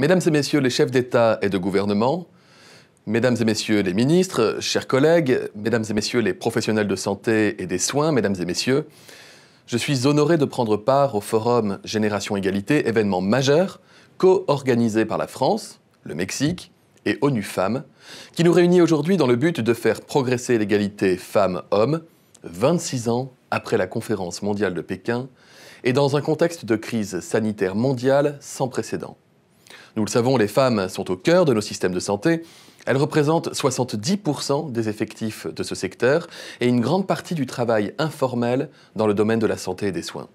Mesdames et messieurs les chefs d'État et de gouvernement, Mesdames et messieurs les ministres, chers collègues, mesdames et messieurs les professionnels de santé et des soins, mesdames et messieurs, je suis honoré de prendre part au forum Génération Égalité, événement majeur co-organisé par la France, le Mexique et ONU Femmes, qui nous réunit aujourd'hui dans le but de faire progresser l'égalité femmes-hommes 26 ans après la conférence mondiale de Pékin et dans un contexte de crise sanitaire mondiale sans précédent. Nous le savons, les femmes sont au cœur de nos systèmes de santé. Elles représentent 70% des effectifs de ce secteur et une grande partie du travail informel dans le domaine de la santé et des soins.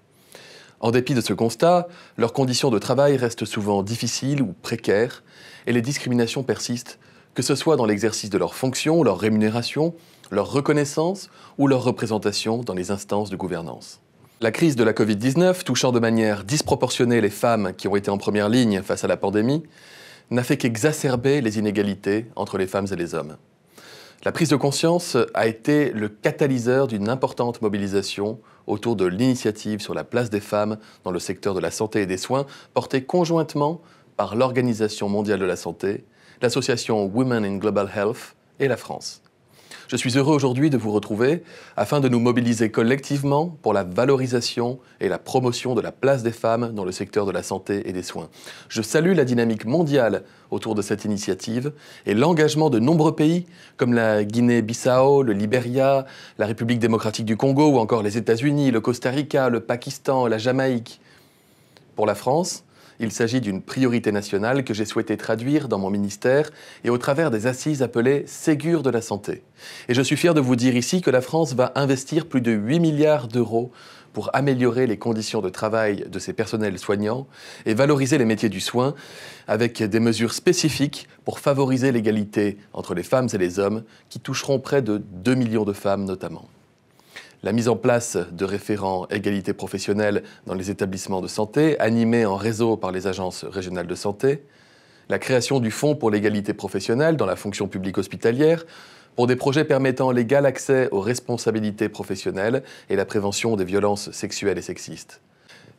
En dépit de ce constat, leurs conditions de travail restent souvent difficiles ou précaires et les discriminations persistent, que ce soit dans l'exercice de leurs fonctions, leur rémunération, leur reconnaissance ou leur représentation dans les instances de gouvernance. La crise de la Covid-19, touchant de manière disproportionnée les femmes qui ont été en première ligne face à la pandémie, n'a fait qu'exacerber les inégalités entre les femmes et les hommes. La prise de conscience a été le catalyseur d'une importante mobilisation autour de l'initiative sur la place des femmes dans le secteur de la santé et des soins, portée conjointement par l'Organisation mondiale de la santé, l'association Women in Global Health et la France. Je suis heureux aujourd'hui de vous retrouver afin de nous mobiliser collectivement pour la valorisation et la promotion de la place des femmes dans le secteur de la santé et des soins. Je salue la dynamique mondiale autour de cette initiative et l'engagement de nombreux pays comme la Guinée-Bissau, le Liberia, la République démocratique du Congo ou encore les États-Unis, le Costa Rica, le Pakistan, la Jamaïque. Pour la France, il s'agit d'une priorité nationale que j'ai souhaité traduire dans mon ministère et au travers des assises appelées Ségur de la santé. Et je suis fier de vous dire ici que la France va investir plus de 8 milliards d'euros pour améliorer les conditions de travail de ses personnels soignants et valoriser les métiers du soin avec des mesures spécifiques pour favoriser l'égalité entre les femmes et les hommes qui toucheront près de 2 millions de femmes notamment la mise en place de référents égalité professionnelle dans les établissements de santé, animés en réseau par les agences régionales de santé, la création du Fonds pour l'égalité professionnelle dans la fonction publique hospitalière, pour des projets permettant l'égal accès aux responsabilités professionnelles et la prévention des violences sexuelles et sexistes.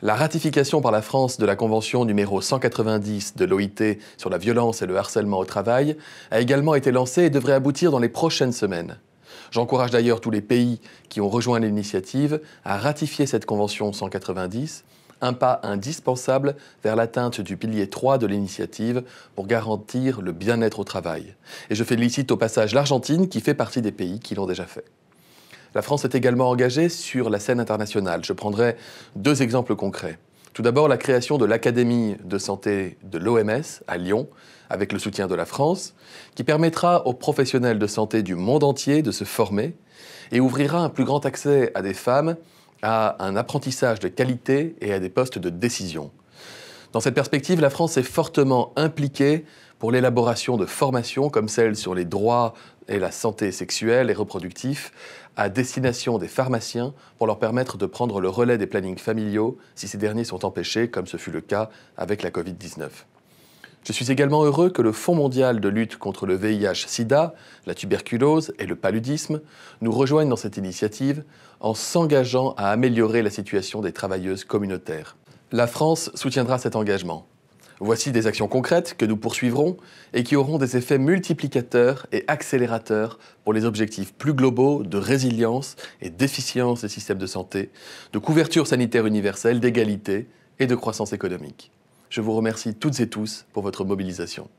La ratification par la France de la Convention numéro 190 de l'OIT sur la violence et le harcèlement au travail a également été lancée et devrait aboutir dans les prochaines semaines. J'encourage d'ailleurs tous les pays qui ont rejoint l'initiative à ratifier cette Convention 190, un pas indispensable vers l'atteinte du pilier 3 de l'initiative pour garantir le bien-être au travail. Et je félicite au passage l'Argentine qui fait partie des pays qui l'ont déjà fait. La France est également engagée sur la scène internationale. Je prendrai deux exemples concrets. Tout d'abord, la création de l'Académie de santé de l'OMS à Lyon, avec le soutien de la France, qui permettra aux professionnels de santé du monde entier de se former et ouvrira un plus grand accès à des femmes à un apprentissage de qualité et à des postes de décision. Dans cette perspective, la France est fortement impliquée pour l'élaboration de formations comme celle sur les droits et la santé sexuelle et reproductive à destination des pharmaciens pour leur permettre de prendre le relais des plannings familiaux si ces derniers sont empêchés, comme ce fut le cas avec la Covid-19. Je suis également heureux que le Fonds mondial de lutte contre le VIH-Sida, la tuberculose et le paludisme nous rejoignent dans cette initiative en s'engageant à améliorer la situation des travailleuses communautaires. La France soutiendra cet engagement. Voici des actions concrètes que nous poursuivrons et qui auront des effets multiplicateurs et accélérateurs pour les objectifs plus globaux de résilience et d'efficience des systèmes de santé, de couverture sanitaire universelle, d'égalité et de croissance économique. Je vous remercie toutes et tous pour votre mobilisation.